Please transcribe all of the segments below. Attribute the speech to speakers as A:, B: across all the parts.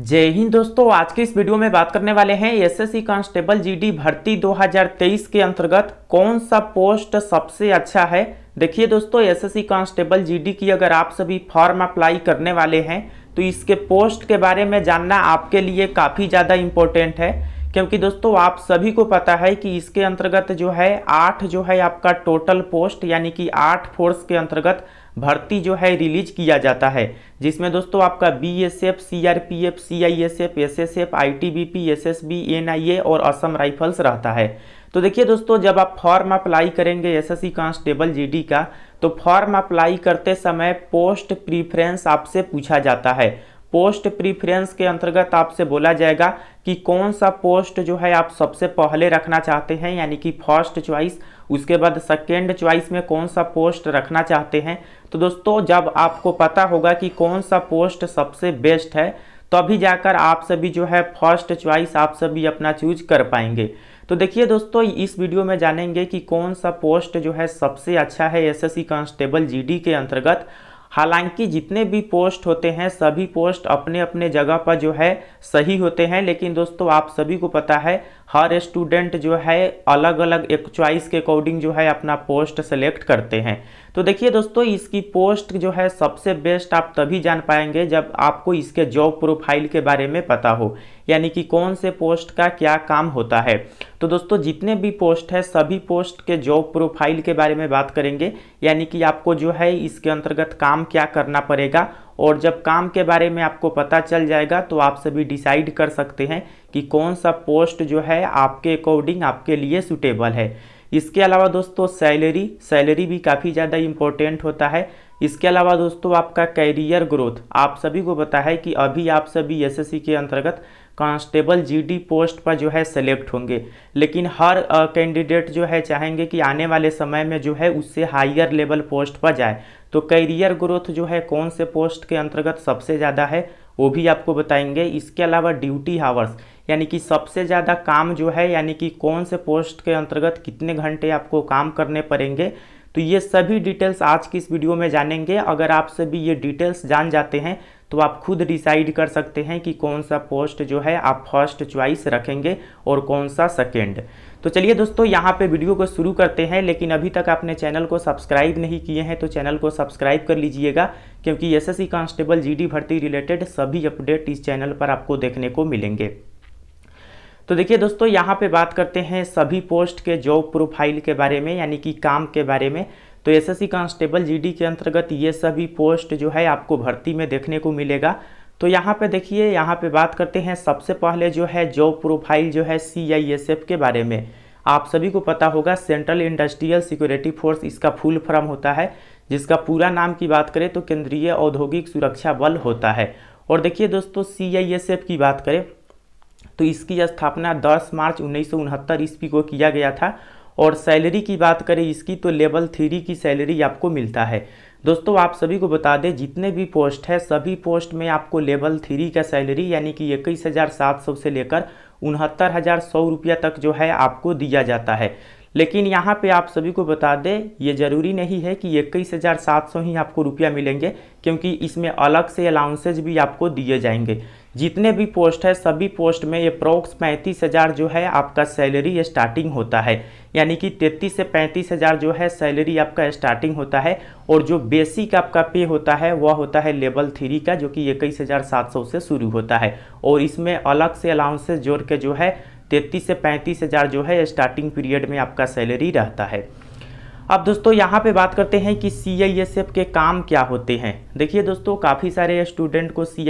A: जय हिंद दोस्तों आज के इस वीडियो में बात करने वाले हैं एसएससी कांस्टेबल जीडी भर्ती 2023 के अंतर्गत कौन सा पोस्ट सबसे अच्छा है देखिए दोस्तों एसएससी कांस्टेबल जीडी की अगर आप सभी फॉर्म अप्लाई करने वाले हैं तो इसके पोस्ट के बारे में जानना आपके लिए काफ़ी ज़्यादा इम्पोर्टेंट है क्योंकि दोस्तों आप सभी को पता है कि इसके अंतर्गत जो है आठ जो है आपका टोटल पोस्ट यानी कि आठ फोर्स के अंतर्गत भर्ती जो है रिलीज किया जाता है जिसमें दोस्तों आपका B S F C R P F C I S F S S F I T B P S S B N I A और असम राइफल्स रहता है तो देखिए दोस्तों जब आप फॉर्म अप्लाई करेंगे एसएससी कांस्टेबल जीडी का तो फॉर्म अप्लाई करते समय पोस्ट प्रीफरेंस आपसे पूछा जाता है पोस्ट प्रीफरेंस के अंतर्गत आपसे बोला जाएगा कि कौन सा पोस्ट जो है आप सबसे पहले रखना चाहते हैं यानी कि फर्स्ट चॉइस उसके बाद सेकेंड च्वाइस में कौन सा पोस्ट रखना चाहते हैं तो दोस्तों जब आपको पता होगा कि कौन सा पोस्ट सबसे बेस्ट है तभी तो जाकर आप सभी जो है फर्स्ट च्वाइस आप सभी अपना चूज कर पाएंगे तो देखिए दोस्तों इस वीडियो में जानेंगे कि कौन सा पोस्ट जो है सबसे अच्छा है एसएससी कांस्टेबल जीडी के अंतर्गत हालांकि जितने भी पोस्ट होते हैं सभी पोस्ट अपने अपने जगह पर जो है सही होते हैं लेकिन दोस्तों आप सभी को पता है हर स्टूडेंट जो है अलग अलग एक चॉइस के अकॉर्डिंग जो है अपना पोस्ट सेलेक्ट करते हैं तो देखिए दोस्तों इसकी पोस्ट जो है सबसे बेस्ट आप तभी जान पाएंगे जब आपको इसके जॉब प्रोफाइल के बारे में पता हो यानी कि कौन से पोस्ट का क्या काम होता है तो दोस्तों जितने भी पोस्ट है सभी पोस्ट के जॉब प्रोफाइल के बारे में बात करेंगे यानी कि आपको जो है इसके अंतर्गत काम क्या करना पड़ेगा और जब काम के बारे में आपको पता चल जाएगा तो आप सभी डिसाइड कर सकते हैं कि कौन सा पोस्ट जो है आपके अकॉर्डिंग आपके लिए सुटेबल है इसके अलावा दोस्तों सैलरी सैलरी भी काफ़ी ज़्यादा इम्पोर्टेंट होता है इसके अलावा दोस्तों आपका कैरियर ग्रोथ आप सभी को पता है कि अभी आप सभी एसएससी के अंतर्गत कांस्टेबल जीडी पोस्ट पर जो है सेलेक्ट होंगे लेकिन हर कैंडिडेट जो है चाहेंगे कि आने वाले समय में जो है उससे हायर लेवल पोस्ट पर जाए तो करियर ग्रोथ जो है कौन से पोस्ट के अंतर्गत सबसे ज़्यादा है वो भी आपको बताएंगे इसके अलावा ड्यूटी हावर्स यानी कि सबसे ज़्यादा काम जो है यानी कि कौन से पोस्ट के अंतर्गत कितने घंटे आपको काम करने पड़ेंगे तो ये सभी डिटेल्स आज की इस वीडियो में जानेंगे अगर आपसे भी ये डिटेल्स जान जाते हैं तो आप खुद डिसाइड कर सकते हैं कि कौन सा पोस्ट जो है आप फर्स्ट च्वाइस रखेंगे और कौन सा सेकेंड तो चलिए दोस्तों यहाँ पे वीडियो को शुरू करते हैं लेकिन अभी तक आपने चैनल को सब्सक्राइब नहीं किए हैं तो चैनल को सब्सक्राइब कर लीजिएगा क्योंकि एसएससी कांस्टेबल जीडी भर्ती रिलेटेड सभी अपडेट इस चैनल पर आपको देखने को मिलेंगे तो देखिए दोस्तों यहाँ पे बात करते हैं सभी पोस्ट के जॉब प्रोफाइल के बारे में यानी कि काम के बारे में तो एसएससी कांस्टेबल जीडी के अंतर्गत ये सभी पोस्ट जो है आपको भर्ती में देखने को मिलेगा तो यहाँ पे देखिए यहाँ पे बात करते हैं सबसे पहले जो है जॉब प्रोफाइल जो है सीआईएसएफ के बारे में आप सभी को पता होगा सेंट्रल इंडस्ट्रियल सिक्योरिटी फोर्स इसका फुल फॉर्म होता है जिसका पूरा नाम की बात करें तो केंद्रीय औद्योगिक सुरक्षा बल होता है और देखिए दोस्तों एफ की बात करें तो इसकी स्थापना दस मार्च उन्नीस ईस्वी को किया गया था और सैलरी की बात करें इसकी तो लेवल थ्री की सैलरी आपको मिलता है दोस्तों आप सभी को बता दें जितने भी पोस्ट है सभी पोस्ट में आपको लेवल थ्री का सैलरी यानी कि इक्कीस हज़ार सात सौ से लेकर उनहत्तर हज़ार सौ रुपया तक जो है आपको दिया जाता है लेकिन यहाँ पे आप सभी को बता दें ये ज़रूरी नहीं है कि इक्कीस हज़ार सात सौ ही आपको रुपया मिलेंगे क्योंकि इसमें अलग से अलाउंसेज भी आपको दिए जाएंगे जितने भी पोस्ट है सभी पोस्ट में अप्रोक्स पैंतीस हज़ार जो है आपका सैलरी स्टार्टिंग होता है यानी कि तैतीस से पैंतीस हज़ार जो है सैलरी आपका स्टार्टिंग होता है और जो बेसिक आपका पे होता है वह होता है लेवल थ्री का जो कि इक्कीस हज़ार सात सौ से शुरू होता है और इसमें अलग से अलाउंसेस जोड़ के जो है तैतीस से पैंतीस हज़ार जो है स्टार्टिंग पीरियड में आपका सैलरी रहता है अब दोस्तों यहाँ पे बात करते हैं कि सी के काम क्या होते हैं देखिए दोस्तों काफ़ी सारे स्टूडेंट को सी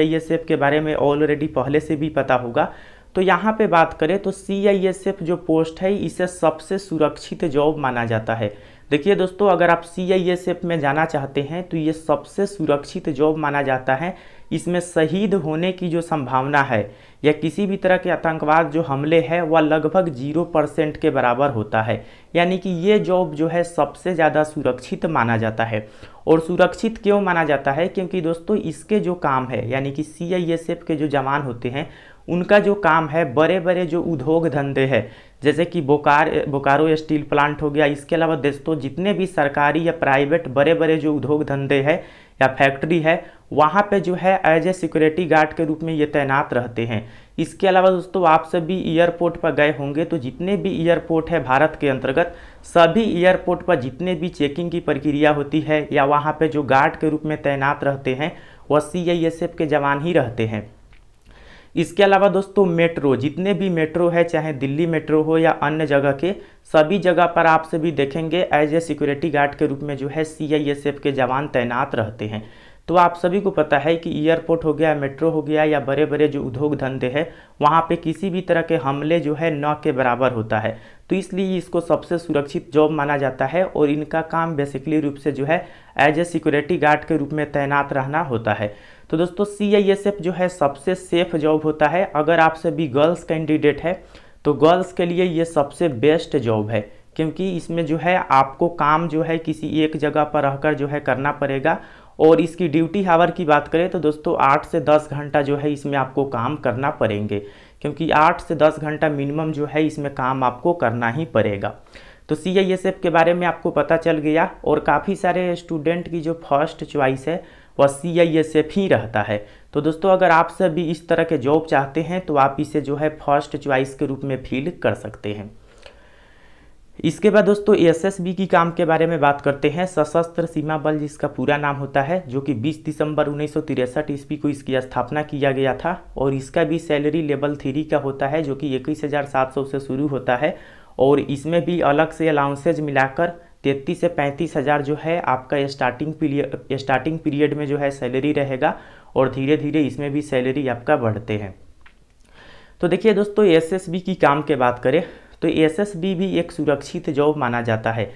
A: के बारे में ऑलरेडी पहले से भी पता होगा तो यहाँ पे बात करें तो सी जो पोस्ट है इसे सबसे सुरक्षित जॉब माना जाता है देखिए दोस्तों अगर आप सी में जाना चाहते हैं तो ये सबसे सुरक्षित जॉब माना जाता है इसमें शहीद होने की जो संभावना है या किसी भी तरह के आतंकवाद जो हमले हैं वह लगभग जीरो परसेंट के बराबर होता है यानी कि ये जॉब जो है सबसे ज़्यादा सुरक्षित माना जाता है और सुरक्षित क्यों माना जाता है क्योंकि दोस्तों इसके जो काम है यानी कि सी के जो जवान होते हैं उनका जो काम है बड़े बड़े जो उद्योग धंधे हैं जैसे कि बोकार बोकारो स्टील प्लांट हो गया इसके अलावा दोस्तों जितने भी सरकारी या प्राइवेट बड़े बड़े जो उद्योग धंधे हैं या फैक्ट्री है वहाँ पे जो है एज ए सिक्योरिटी गार्ड के रूप में ये तैनात रहते हैं इसके अलावा दोस्तों आप सभी एयरपोर्ट पर गए होंगे तो जितने भी एयरपोर्ट है भारत के अंतर्गत सभी एयरपोर्ट पर जितने भी चेकिंग की प्रक्रिया होती है या वहाँ पे जो गार्ड के रूप में तैनात रहते हैं वह सी के जवान ही रहते हैं इसके अलावा दोस्तों मेट्रो जितने भी मेट्रो है चाहे दिल्ली मेट्रो हो या अन्य जगह के सभी जगह पर आप सभी देखेंगे एज ए सिक्योरिटी गार्ड के रूप में जो है सी के जवान तैनात रहते हैं तो आप सभी को पता है कि एयरपोर्ट हो गया मेट्रो हो गया या बड़े बड़े जो उद्योग धंधे हैं वहाँ पे किसी भी तरह के हमले जो है न के बराबर होता है तो इसलिए इसको सबसे सुरक्षित जॉब माना जाता है और इनका काम बेसिकली रूप से जो है एज ए सिक्योरिटी गार्ड के रूप में तैनात रहना होता है तो दोस्तों सी जो है सबसे सेफ जॉब होता है अगर आप सभी गर्ल्स कैंडिडेट है तो गर्ल्स के लिए ये सबसे बेस्ट जॉब है क्योंकि इसमें जो है आपको काम जो है किसी एक जगह पर रहकर जो है करना पड़ेगा और इसकी ड्यूटी हावर की बात करें तो दोस्तों आठ से दस घंटा जो है इसमें आपको काम करना पड़ेंगे क्योंकि आठ से दस घंटा मिनिमम जो है इसमें काम आपको करना ही पड़ेगा तो सी आई एस एफ के बारे में आपको पता चल गया और काफ़ी सारे स्टूडेंट की जो फर्स्ट च्वाइस है वह सी आई एस एफ ही रहता है तो दोस्तों अगर आप सभी इस तरह के जॉब चाहते हैं तो आप इसे जो है फर्स्ट च्वाइस के रूप में फील कर सकते हैं इसके बाद दोस्तों एसएसबी की काम के बारे में बात करते हैं सशस्त्र सीमा बल जिसका पूरा नाम होता है जो कि 20 दिसंबर उन्नीस सौ ईस्वी को इसकी स्थापना किया गया था और इसका भी सैलरी लेवल थ्री का होता है जो कि इक्कीस से शुरू होता है और इसमें भी अलग से अलाउंसेज मिलाकर तैतीस से पैंतीस हज़ार जो है आपका स्टार्टिंग पीरियड स्टार्टिंग पीरियड में जो है सैलरी रहेगा और धीरे धीरे इसमें भी सैलरी आपका बढ़ते हैं तो देखिए दोस्तों बी की काम के बात करें तो एसएसबी भी एक सुरक्षित जॉब माना जाता है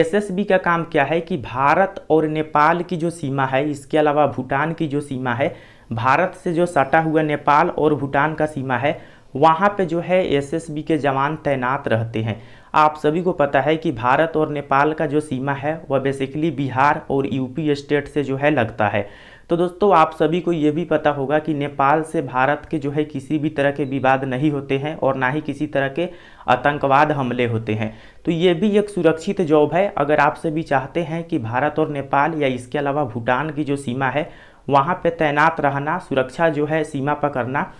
A: एसएसबी का काम क्या है कि भारत और नेपाल की जो सीमा है इसके अलावा भूटान की जो सीमा है भारत से जो सटा हुआ नेपाल और भूटान का सीमा है वहाँ पे जो है एसएसबी के जवान तैनात रहते हैं आप सभी को पता है कि भारत और नेपाल का जो सीमा है वह बेसिकली बिहार और यूपी स्टेट से जो है लगता है तो दोस्तों आप सभी को ये भी पता होगा कि नेपाल से भारत के जो है किसी भी तरह के विवाद नहीं होते हैं और ना ही किसी तरह के आतंकवाद हमले होते हैं तो ये भी एक सुरक्षित जॉब है अगर आप सभी चाहते हैं कि भारत और नेपाल या इसके अलावा भूटान की जो सीमा है वहाँ पर तैनात रहना सुरक्षा जो है सीमा पर करना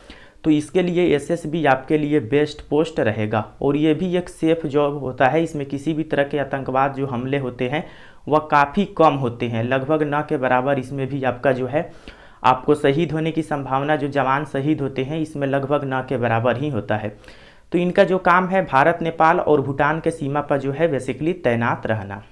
A: तो इसके लिए एसएसबी आपके लिए बेस्ट पोस्ट रहेगा और ये भी एक सेफ जॉब होता है इसमें किसी भी तरह के आतंकवाद जो हमले होते हैं वह काफ़ी कम होते हैं लगभग न के बराबर इसमें भी आपका जो है आपको शहीद होने की संभावना जो जवान शहीद होते हैं इसमें लगभग न के बराबर ही होता है तो इनका जो काम है भारत नेपाल और भूटान के सीमा पर जो है बेसिकली तैनात रहना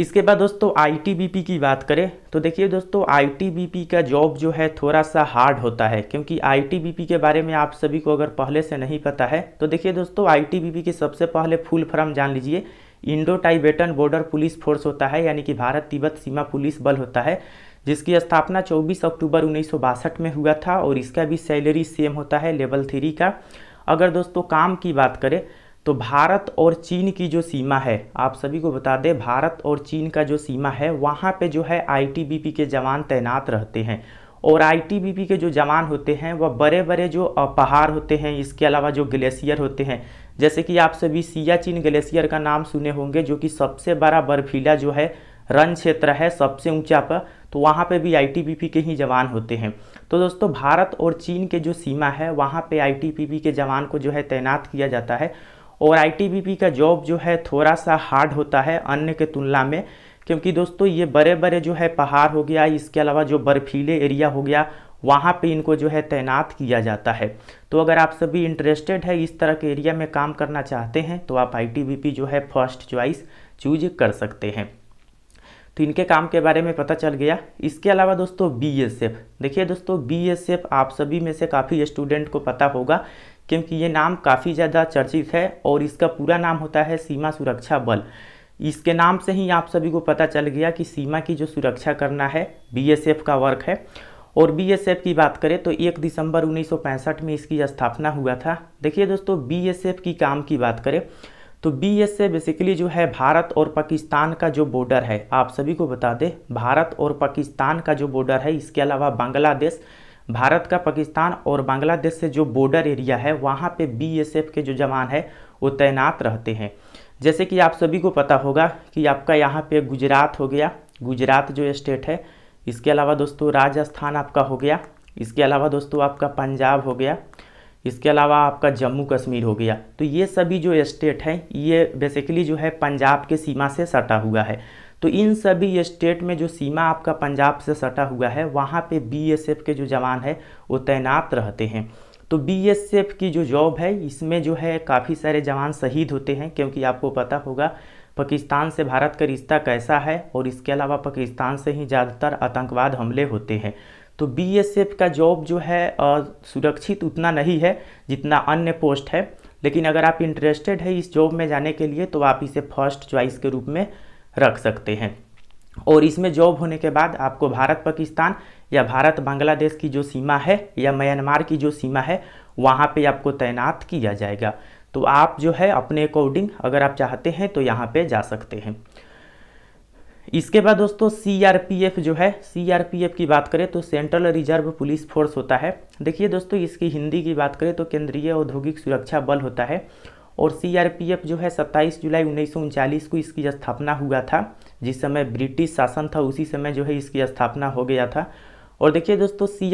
A: इसके बाद दोस्तों आईटीबीपी की बात करें तो देखिए दोस्तों आईटीबीपी का जॉब जो है थोड़ा सा हार्ड होता है क्योंकि आईटीबीपी के बारे में आप सभी को अगर पहले से नहीं पता है तो देखिए दोस्तों आईटीबीपी के सबसे पहले फुल फॉर्म जान लीजिए Indo Tibetan border police force होता है यानी कि भारत तिब्बत सीमा पुलिस बल होता है जिसकी स्थापना 24 अक्टूबर उन्नीस में हुआ था और इसका भी सैलरी सेम होता है लेवल थ्री का अगर दोस्तों काम की बात करें तो भारत और चीन की जो सीमा है आप सभी को बता दें भारत और चीन का जो सीमा है वहाँ पे जो है आईटीबीपी के जवान तैनात रहते हैं और आईटीबीपी के जो जवान होते हैं वह बड़े बड़े जो पहाड़ होते हैं इसके अलावा जो ग्लेशियर होते हैं जैसे कि आप सभी सियाचिन ग्लेशियर का नाम सुने होंगे जो कि सबसे बड़ा बर्फीला जो है रन क्षेत्र है सबसे ऊंचा पर तो वहाँ पे भी आईटीबीपी के ही जवान होते हैं तो दोस्तों भारत और चीन के जो सीमा है वहाँ पे आईटीबीपी के जवान को जो है तैनात किया जाता है और आईटीबीपी का जॉब जो है थोड़ा सा हार्ड होता है अन्य के तुलना में क्योंकि दोस्तों ये बड़े बड़े जो है पहाड़ हो गया इसके अलावा जो बर्फीले एरिया हो गया वहाँ पे इनको जो है तैनात किया जाता है तो अगर आप सभी इंटरेस्टेड है इस तरह के एरिया में काम करना चाहते हैं तो आप आई जो है फर्स्ट चॉइस चूज कर सकते हैं तो इनके काम के बारे में पता चल गया इसके अलावा दोस्तों बी एस एफ देखिए दोस्तों बी एस एफ आप सभी में से काफ़ी स्टूडेंट को पता होगा क्योंकि ये नाम काफ़ी ज़्यादा चर्चित है और इसका पूरा नाम होता है सीमा सुरक्षा बल इसके नाम से ही आप सभी को पता चल गया कि सीमा की जो सुरक्षा करना है बी एस एफ का वर्क है और बीएसएफ की बात करें तो एक दिसंबर 1965 में इसकी स्थापना हुआ था देखिए दोस्तों बीएसएफ की काम की बात करें तो बी एस से बेसिकली जो है भारत और पाकिस्तान का जो बॉर्डर है आप सभी को बता दें भारत और पाकिस्तान का जो बॉर्डर है इसके अलावा बांग्लादेश भारत का पाकिस्तान और बांग्लादेश से जो बॉर्डर एरिया है वहाँ एस एफ के जो जवान है वो तैनात रहते हैं जैसे कि आप सभी को पता होगा कि आपका यहाँ पर गुजरात हो गया गुजरात जो स्टेट है इसके अलावा दोस्तों राजस्थान आपका हो गया इसके अलावा दोस्तों आपका पंजाब हो गया इसके अलावा आपका जम्मू कश्मीर हो गया तो ये सभी जो स्टेट हैं ये बेसिकली जो है पंजाब के सीमा से सटा हुआ है तो इन सभी स्टेट में जो सीमा आपका पंजाब से सटा हुआ है वहाँ पे बीएसएफ के जो जवान है वो तैनात रहते हैं तो बीएसएफ की जो जॉब है इसमें जो है काफ़ी सारे जवान शहीद होते हैं क्योंकि आपको पता होगा पाकिस्तान से भारत का रिश्ता कैसा है और इसके अलावा पाकिस्तान से ही ज़्यादातर आतंकवाद हमले होते हैं तो बीएसएफ का जॉब जो है सुरक्षित उतना नहीं है जितना अन्य पोस्ट है लेकिन अगर आप इंटरेस्टेड है इस जॉब में जाने के लिए तो आप इसे फर्स्ट च्वाइस के रूप में रख सकते हैं और इसमें जॉब होने के बाद आपको भारत पाकिस्तान या भारत बांग्लादेश की जो सीमा है या म्यांमार की जो सीमा है वहाँ पे आपको तैनात किया जाएगा तो आप जो है अपने अकॉर्डिंग अगर आप चाहते हैं तो यहाँ पे जा सकते हैं इसके बाद दोस्तों सीआरपीएफ जो है सीआरपीएफ की बात करें तो सेंट्रल रिजर्व पुलिस फोर्स होता है देखिए दोस्तों इसकी हिंदी की बात करें तो केंद्रीय औद्योगिक सुरक्षा बल होता है और सीआरपीएफ जो है 27 जुलाई उन्नीस को इसकी स्थापना हुआ था जिस समय ब्रिटिश शासन था उसी समय जो है इसकी स्थापना हो गया था और देखिए दोस्तों सी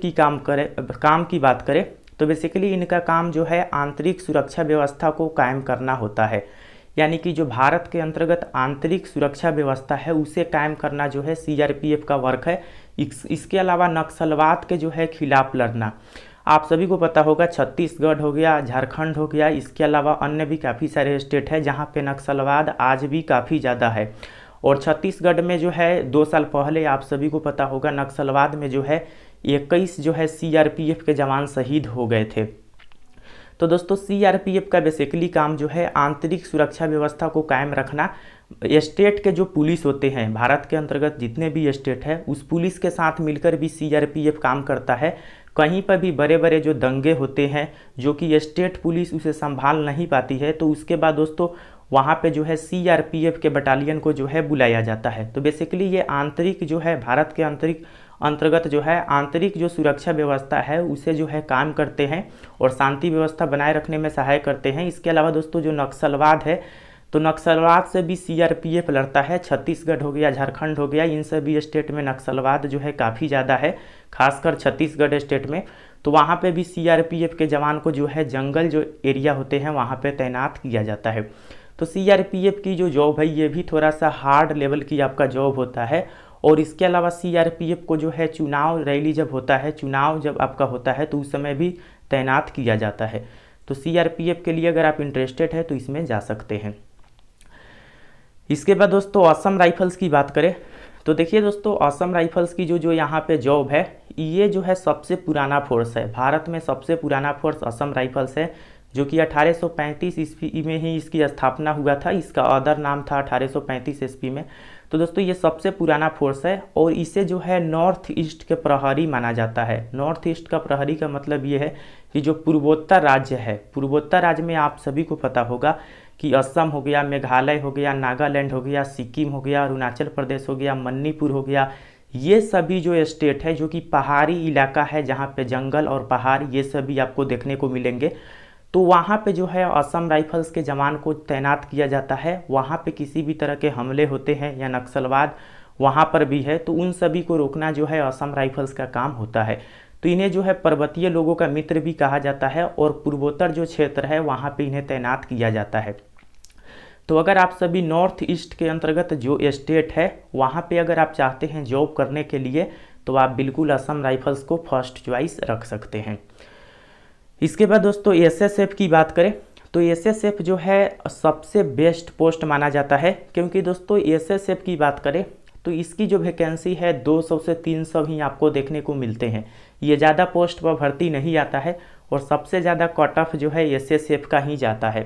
A: की काम करें काम की बात करें तो बेसिकली इनका काम जो है आंतरिक सुरक्षा व्यवस्था को कायम करना होता है यानी कि जो भारत के अंतर्गत आंतरिक सुरक्षा व्यवस्था है उसे कायम करना जो है सीआरपीएफ का वर्क है इस, इसके अलावा नक्सलवाद के जो है खिलाफ लड़ना आप सभी को पता होगा छत्तीसगढ़ हो गया झारखंड हो गया इसके अलावा अन्य भी काफ़ी सारे स्टेट हैं जहाँ पे नक्सलवाद आज भी काफ़ी ज़्यादा है और छत्तीसगढ़ में जो है दो साल पहले आप सभी को पता होगा नक्सलवाद में जो है इक्कीस जो है सीआरपीएफ के जवान शहीद हो गए थे तो दोस्तों सीआरपीएफ का बेसिकली काम जो है आंतरिक सुरक्षा व्यवस्था को कायम रखना स्टेट के जो पुलिस होते हैं भारत के अंतर्गत जितने भी स्टेट है उस पुलिस के साथ मिलकर भी सीआरपीएफ काम करता है कहीं पर भी बड़े बड़े जो दंगे होते हैं जो कि स्टेट पुलिस उसे संभाल नहीं पाती है तो उसके बाद दोस्तों वहाँ पे जो है सीआरपीएफ के बटालियन को जो है बुलाया जाता है तो बेसिकली ये आंतरिक जो है भारत के आंतरिक अंतर्गत जो है आंतरिक जो सुरक्षा व्यवस्था है उसे जो है काम करते हैं और शांति व्यवस्था बनाए रखने में सहाय करते हैं इसके अलावा दोस्तों जो नक्सलवाद है तो नक्सलवाद से भी सीआरपीएफ लड़ता है छत्तीसगढ़ हो गया झारखंड हो गया इन सभी स्टेट में नक्सलवाद जो है काफ़ी ज़्यादा है खासकर छत्तीसगढ़ स्टेट में तो वहाँ पे भी सीआरपीएफ के जवान को जो है जंगल जो एरिया होते हैं वहाँ पे तैनात किया जाता है तो सीआरपीएफ की जो जॉब है ये भी थोड़ा सा हार्ड लेवल की आपका जॉब होता है और इसके अलावा सीआरपीएफ को जो है चुनाव रैली जब होता है चुनाव जब आपका होता है तो उस समय भी तैनात किया जाता है तो सीआरपीएफ के लिए अगर आप इंटरेस्टेड है तो इसमें जा सकते हैं इसके बाद दोस्तों असम राइफल्स की बात करें तो देखिए दोस्तों असम राइफल्स की जो जो यहाँ पे जॉब है ये जो है सबसे पुराना फोर्स है भारत में सबसे पुराना फोर्स असम राइफल्स है जो कि 1835 ईस्वी में ही इसकी स्थापना हुआ था इसका अदर नाम था 1835 ईस्वी में तो दोस्तों ये सबसे पुराना फोर्स है और इसे जो है नॉर्थ ईस्ट के प्रहरी माना जाता है नॉर्थ ईस्ट का प्रहरी का मतलब ये है कि जो पूर्वोत्तर राज्य है पूर्वोत्तर राज्य में आप सभी को पता होगा कि असम हो गया मेघालय हो गया नागालैंड हो गया सिक्किम हो गया अरुणाचल प्रदेश हो गया मणिपुर हो गया ये सभी जो स्टेट है जो कि पहाड़ी इलाका है जहाँ पे जंगल और पहाड़ ये सभी आपको देखने को मिलेंगे तो वहाँ पे जो है असम राइफल्स के जवान को तैनात किया जाता है वहाँ पे किसी भी तरह के हमले होते हैं या नक्सलवाद वहाँ पर भी है तो उन सभी को रोकना जो है असम राइफल्स का काम होता है तो इन्हें जो है पर्वतीय लोगों का मित्र भी कहा जाता है और पूर्वोत्तर जो क्षेत्र है वहाँ पर इन्हें तैनात किया जाता है तो अगर आप सभी नॉर्थ ईस्ट के अंतर्गत जो स्टेट है वहाँ पे अगर आप चाहते हैं जॉब करने के लिए तो आप बिल्कुल असम राइफल्स को फर्स्ट च्वाइस रख सकते हैं इसके बाद दोस्तों एसएसएफ की बात करें तो एसएसएफ जो है सबसे बेस्ट पोस्ट माना जाता है क्योंकि दोस्तों एसएसएफ की बात करें तो इसकी जो वैकेंसी है 200 से 300 ही आपको देखने को मिलते हैं ये ज़्यादा पोस्ट पर भर्ती नहीं आता है और सबसे ज़्यादा कट ऑफ जो है एफ का ही जाता है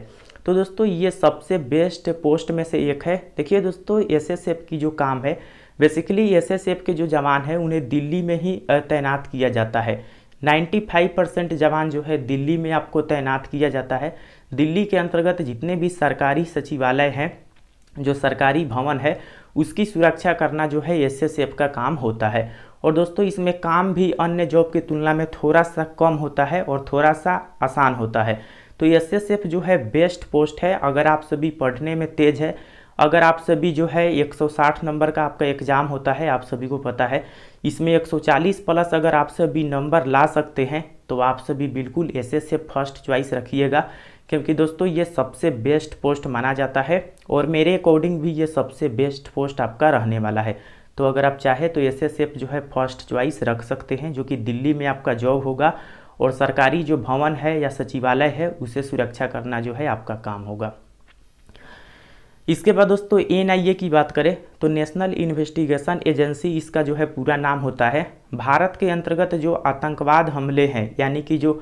A: तो दोस्तों ये सबसे बेस्ट पोस्ट में से एक है देखिए दोस्तों एफ की जो काम है बेसिकली एफ के जो जवान हैं उन्हें दिल्ली में ही तैनात किया जाता है 95 परसेंट जवान जो है दिल्ली में आपको तैनात किया जाता है दिल्ली के अंतर्गत जितने भी सरकारी सचिवालय हैं जो सरकारी भवन है उसकी सुरक्षा करना जो है एसएसएफ का काम होता है और दोस्तों इसमें काम भी अन्य जॉब की तुलना में थोड़ा सा कम होता है और थोड़ा सा आसान होता है तो एस जो है बेस्ट पोस्ट है अगर आप सभी पढ़ने में तेज है अगर आप सभी जो है 160 नंबर का आपका एग्ज़ाम होता है आप सभी को पता है इसमें 140 प्लस अगर आप सभी नंबर ला सकते हैं तो आप सभी बिल्कुल ऐसे से फर्स्ट च्वाइस रखिएगा क्योंकि दोस्तों ये सबसे बेस्ट पोस्ट माना जाता है और मेरे अकॉर्डिंग भी ये सबसे बेस्ट पोस्ट आपका रहने वाला है तो अगर आप चाहें तो एस एस जो है फर्स्ट च्वाइस रख सकते हैं जो कि दिल्ली में आपका जॉब होगा और सरकारी जो भवन है या सचिवालय है उसे सुरक्षा करना जो है आपका काम होगा इसके बाद दोस्तों एनआईए की बात करें तो नेशनल इन्वेस्टिगेशन एजेंसी इसका जो है पूरा नाम होता है भारत के अंतर्गत जो आतंकवाद हमले हैं यानी कि जो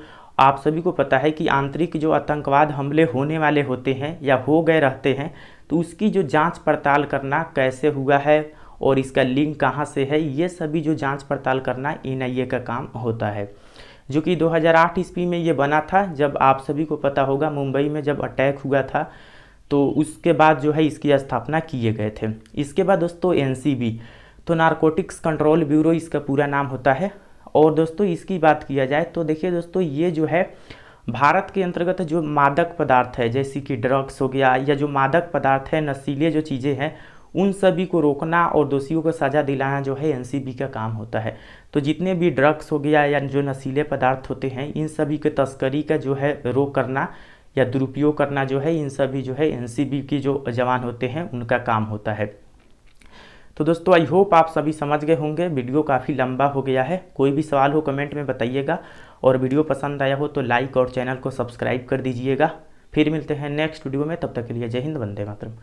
A: आप सभी को पता है कि आंतरिक जो आतंकवाद हमले होने वाले होते हैं या हो गए रहते हैं तो उसकी जो जांच पड़ताल करना कैसे हुआ है और इसका लिंक कहाँ से है ये सभी जो जांच पड़ताल करना एनआईए का काम होता है जो कि 2008 ईस्वी में ये बना था जब आप सभी को पता होगा मुंबई में जब अटैक हुआ था तो उसके बाद जो है इसकी स्थापना किए गए थे इसके बाद दोस्तों एनसीबी तो नारकोटिक्स कंट्रोल ब्यूरो इसका पूरा नाम होता है और दोस्तों इसकी बात किया जाए तो देखिए दोस्तों ये जो है भारत के अंतर्गत जो मादक पदार्थ है जैसे कि ड्रग्स हो गया या जो मादक पदार्थ है नशीले जो चीज़ें हैं उन सभी को रोकना और दोषियों को सज़ा दिलाना जो है एनसीबी का काम होता है तो जितने भी ड्रग्स हो गया या जो नशीले पदार्थ होते हैं इन सभी के तस्करी का जो है रोक करना या दुरुपयोग करना जो है इन सभी जो है एनसीबी के जो जवान होते हैं उनका काम होता है तो दोस्तों आई होप आप सभी समझ गए होंगे वीडियो काफ़ी लंबा हो गया है कोई भी सवाल हो कमेंट में बताइएगा और वीडियो पसंद आया हो तो लाइक और चैनल को सब्सक्राइब कर दीजिएगा फिर मिलते हैं नेक्स्ट वीडियो में तब तक के लिए जय हिंद वंदे मातरम